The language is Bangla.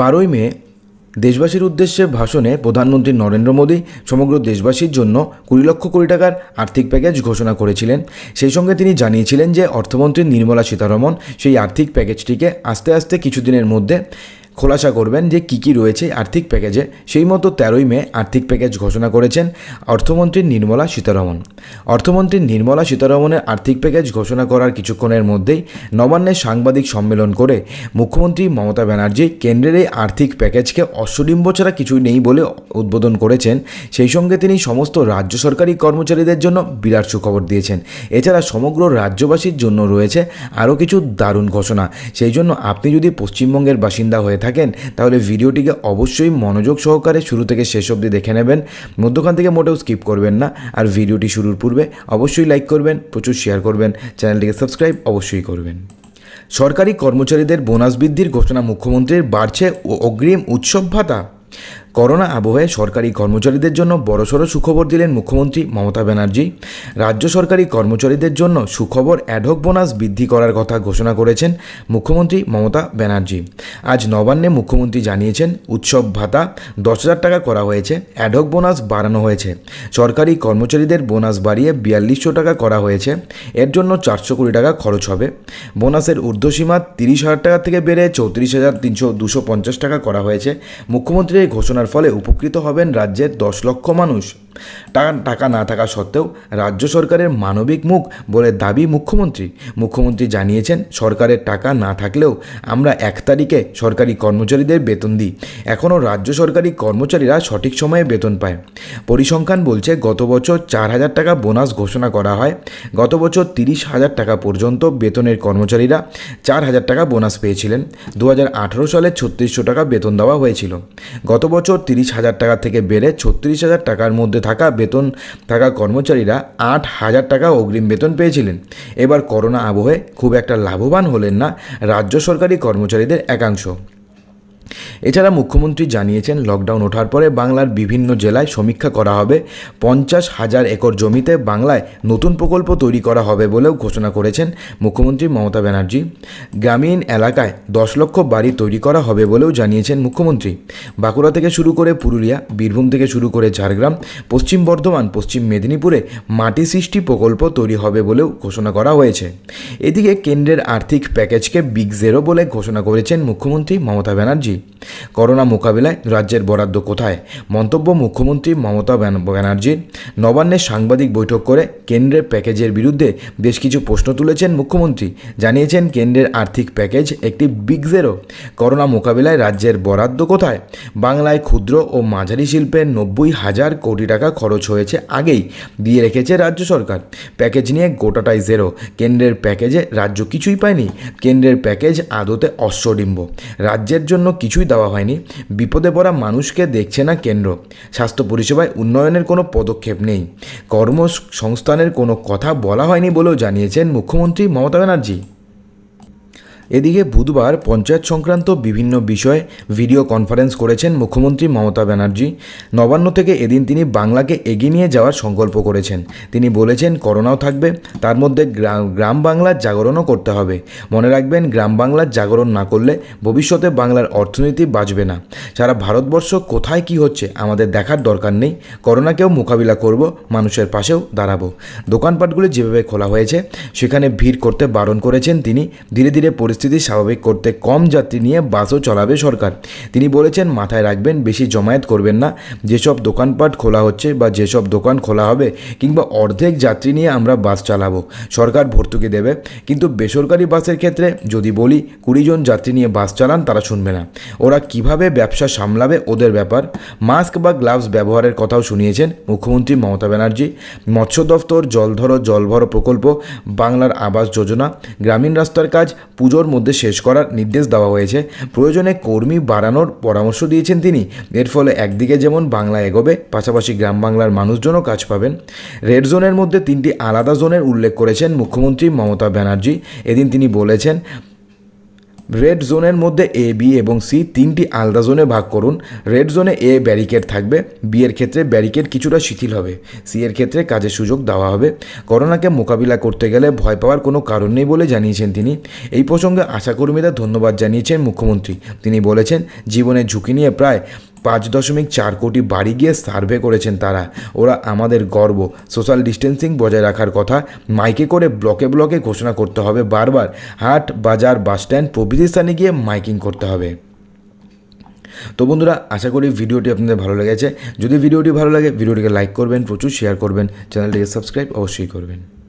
বারোই মে দেশবাসীর উদ্দেশ্যে ভাষণে প্রধানমন্ত্রী নরেন্দ্র মোদী সমগ্র দেশবাসীর জন্য কুড়ি লক্ষ কোটি টাকার আর্থিক প্যাকেজ ঘোষণা করেছিলেন সেই সঙ্গে তিনি জানিয়েছিলেন যে অর্থমন্ত্রী নির্মলা সীতারমন সেই আর্থিক প্যাকেজটিকে আস্তে আস্তে কিছুদিনের মধ্যে খোলাসা করবেন যে কী কী রয়েছে আর্থিক প্যাকেজে সেই মতো তেরোই মে আর্থিক প্যাকেজ ঘোষণা করেছেন অর্থমন্ত্রী নির্মলা সীতারমন অর্থমন্ত্রী নির্মলা সীতারমনের আর্থিক প্যাকেজ ঘোষণা করার কিছুক্ষণের মধ্যেই নবান্নে সাংবাদিক সম্মেলন করে মুখ্যমন্ত্রী মমতা ব্যানার্জি কেন্দ্রের এই আর্থিক প্যাকেজকে অশ্বডিম্ব ছাড়া কিছুই নেই বলে উদ্বোধন করেছেন সেই সঙ্গে তিনি সমস্ত রাজ্য সরকারি কর্মচারীদের জন্য বিরাট সুখবর দিয়েছেন এছাড়া সমগ্র রাজ্যবাসীর জন্য রয়েছে আরও কিছু দারুণ ঘোষণা সেই জন্য আপনি যদি পশ্চিমবঙ্গের বাসিন্দা হয়ে থাকেন তাহলে ভিডিওটিকে অবশ্যই মনোযোগ সহকারে শুরু থেকে শেষ অবধি দেখে নেবেন মধ্যখান থেকে মোটেও স্কিপ করবেন না আর ভিডিওটি শুরুর পূর্বে অবশ্যই লাইক করবেন প্রচুর শেয়ার করবেন চ্যানেলটিকে সাবস্ক্রাইব অবশ্যই করবেন সরকারি কর্মচারীদের বোনাস বৃদ্ধির ঘোষণা মুখ্যমন্ত্রীর বাড়ছে অগ্রিম উৎসব ভাতা করোনা আবহে সরকারি কর্মচারীদের জন্য বড়সড় সুখবর দিলেন মুখ্যমন্ত্রী মমতা ব্যানার্জি রাজ্য সরকারি কর্মচারীদের জন্য সুখবর অ্যাডহক বোনাস বৃদ্ধি করার কথা ঘোষণা করেছেন মুখ্যমন্ত্রী মমতা ব্যানার্জি আজ নবান্নে মুখ্যমন্ত্রী জানিয়েছেন উৎসব ভাতা দশ হাজার টাকা করা হয়েছে অ্যাডহক বোনাস বাড়ানো হয়েছে সরকারি কর্মচারীদের বোনাস বাড়িয়ে বিয়াল্লিশশো টাকা করা হয়েছে এর জন্য চারশো কোটি টাকা খরচ হবে বোনাসের ঊর্ধ্বসীমা তিরিশ হাজার টাকা থেকে বেড়ে চৌত্রিশ হাজার তিনশো দুশো পঞ্চাশ টাকা করা হয়েছে মুখ্যমন্ত্রীর ঘোষণা ঘোষণার ফলে উপকৃত হবেন রাজ্যের দশ লক্ষ মানুষ টাকা না থাকা সত্ত্বেও রাজ্য সরকারের মানবিক মুখ বলে দাবি মুখ্যমন্ত্রী মুখ্যমন্ত্রী জানিয়েছেন সরকারের টাকা না থাকলেও আমরা এক তারিখে সরকারি কর্মচারীদের বেতন দিই এখনও রাজ্য সরকারি কর্মচারীরা সঠিক সময়ে বেতন পায় পরিসংখ্যান বলছে গত বছর চার হাজার টাকা বোনাস ঘোষণা করা হয় গত বছর তিরিশ হাজার টাকা পর্যন্ত বেতনের কর্মচারীরা চার হাজার টাকা বোনাস পেয়েছিলেন দু সালে ছত্রিশশো টাকা বেতন দেওয়া হয়েছিল গত বছর তিরিশ হাজার টাকা থেকে বেড়ে ছত্রিশ হাজার টাকার মধ্যে থাকা বেতন থাকা কর্মচারীরা আট হাজার টাকা অগ্রিম বেতন পেয়েছিলেন এবার করোনা আবহে খুব একটা লাভবান হলেন না রাজ্য সরকারি কর্মচারীদের একাংশ এছাড়া মুখ্যমন্ত্রী জানিয়েছেন লকডাউন ওঠার পরে বাংলার বিভিন্ন জেলায় সমীক্ষা করা হবে পঞ্চাশ হাজার একর জমিতে বাংলায় নতুন প্রকল্প তৈরি করা হবে বলেও ঘোষণা করেছেন মুখ্যমন্ত্রী মমতা ব্যানার্জি গ্রামীণ এলাকায় দশ লক্ষ বাড়ি তৈরি করা হবে বলেও জানিয়েছেন মুখ্যমন্ত্রী বাঁকুড়া থেকে শুরু করে পুরুলিয়া বীরভূম থেকে শুরু করে ঝাড়গ্রাম পশ্চিম বর্ধমান পশ্চিম মেদিনীপুরে মাটি সৃষ্টি প্রকল্প তৈরি হবে বলেও ঘোষণা করা হয়েছে এদিকে কেন্দ্রের আর্থিক প্যাকেজকে বিগ জেরো বলে ঘোষণা করেছেন মুখ্যমন্ত্রী মমতা ব্যানার্জি করোনা মোকাবিলায় রাজ্যের বরাদ্দ কোথায় মন্তব্য মুখ্যমন্ত্রী মমতা ব্যানার্জির নবান্নে সাংবাদিক বৈঠক করে কেন্দ্রের প্যাকেজের বিরুদ্ধে বেশ কিছু প্রশ্ন তুলেছেন মুখ্যমন্ত্রী জানিয়েছেন কেন্দ্রের আর্থিক প্যাকেজ একটি বিগ জেরো করোনা মোকাবিলায় রাজ্যের বরাদ্দ কোথায় বাংলায় ক্ষুদ্র ও মাঝারি শিল্পের নব্বই হাজার কোটি টাকা খরচ হয়েছে আগেই দিয়ে রেখেছে রাজ্য সরকার প্যাকেজ নিয়ে গোটাটাই জেরো কেন্দ্রের প্যাকেজে রাজ্য কিছুই পায়নি কেন্দ্রের প্যাকেজ আদতে অশ্বডিম্ব রাজ্যের জন্য কিছুই দেওয়া দেওয়া হয়নি বিপদে পড়া মানুষকে দেখছে না কেন্দ্র স্বাস্থ্য পরিষেবায় উন্নয়নের কোনো পদক্ষেপ নেই কর্মসংস্থানের কোনো কথা বলা হয়নি বলেও জানিয়েছেন মুখ্যমন্ত্রী মমতা ব্যানার্জি এদিকে বুধবার পঞ্চায়েত সংক্রান্ত বিভিন্ন বিষয়ে ভিডিও কনফারেন্স করেছেন মুখ্যমন্ত্রী মমতা ব্যানার্জি নবান্ন থেকে এদিন তিনি বাংলাকে এগিয়ে নিয়ে যাওয়ার সংকল্প করেছেন তিনি বলেছেন করোনাও থাকবে তার মধ্যে গ্রাম বাংলার জাগরণও করতে হবে মনে রাখবেন গ্রাম বাংলার জাগরণ না করলে ভবিষ্যতে বাংলার অর্থনীতি বাঁচবে না সারা ভারতবর্ষ কোথায় কি হচ্ছে আমাদের দেখার দরকার নেই করোনাকেও মোকাবিলা করব মানুষের পাশেও দাঁড়াবো দোকানপাটগুলি যেভাবে খোলা হয়েছে সেখানে ভিড় করতে বারণ করেছেন তিনি ধীরে ধীরে পরিস্থিতি পরিস্থিতি স্বাভাবিক করতে কম যাত্রী নিয়ে বাসও চলাবে সরকার তিনি বলেছেন মাথায় রাখবেন বেশি জমায়েত করবেন না যেসব দোকানপাট খোলা হচ্ছে বা যেসব দোকান খোলা হবে কিংবা অর্ধেক যাত্রী নিয়ে আমরা বাস চালাবো সরকার ভর্তুকি দেবে কিন্তু বেসরকারি বাসের ক্ষেত্রে যদি বলি কুড়িজন যাত্রী নিয়ে বাস চালান তারা শুনবে না ওরা কিভাবে ব্যবসা সামলাবে ওদের ব্যাপার মাস্ক বা গ্লাভস ব্যবহারের কথাও শুনিয়েছেন মুখ্যমন্ত্রী মমতা ব্যানার্জি মৎস্য দফতর জলধর জলভর প্রকল্প বাংলার আবাস যোজনা গ্রামীণ রাস্তার কাজ পুজোর মধ্যে শেষ করার নির্দেশ দেওয়া হয়েছে প্রয়োজনে কর্মী বাড়ানোর পরামর্শ দিয়েছেন তিনি এর ফলে একদিকে যেমন বাংলা এগোবে পাশাপাশি গ্রাম বাংলার মানুষজনও কাজ পাবেন রেড জোনের মধ্যে তিনটি আলাদা জোনের উল্লেখ করেছেন মুখ্যমন্ত্রী মমতা ব্যানার্জি এদিন তিনি বলেছেন রেড জোনের মধ্যে এ বি এবং সি তিনটি আলাদা জোনে ভাগ করুন রেড জোনে এ ব্যারিকেড থাকবে বি এর ক্ষেত্রে ব্যারিকেড কিছুটা শিথিল হবে সি এর ক্ষেত্রে কাজের সুযোগ দেওয়া হবে করোনাকে মোকাবিলা করতে গেলে ভয় পাওয়ার কোনো কারণ নেই বলে জানিয়েছেন তিনি এই প্রসঙ্গে আশাকর্মীদের ধন্যবাদ জানিয়েছেন মুখ্যমন্ত্রী তিনি বলেছেন জীবনের ঝুঁকি নিয়ে প্রায় পাঁচ দশমিক চার কোটি বাড়ি গিয়ে সার্ভে করেছেন তারা ওরা আমাদের গর্ব সোশ্যাল ডিস্টেন্সিং বজায় রাখার কথা মাইকে করে ব্লকে ব্লকে ঘোষণা করতে হবে বারবার হাট বাজার বাসস্ট্যান্ড প্রভৃতি স্থানে গিয়ে মাইকিং করতে হবে তো বন্ধুরা আশা করি ভিডিওটি আপনাদের ভালো লেগেছে যদি ভিডিওটি ভালো লাগে ভিডিওটিকে লাইক করবেন প্রচুর শেয়ার করবেন চ্যানেলটিকে সাবস্ক্রাইব অবশ্যই করবেন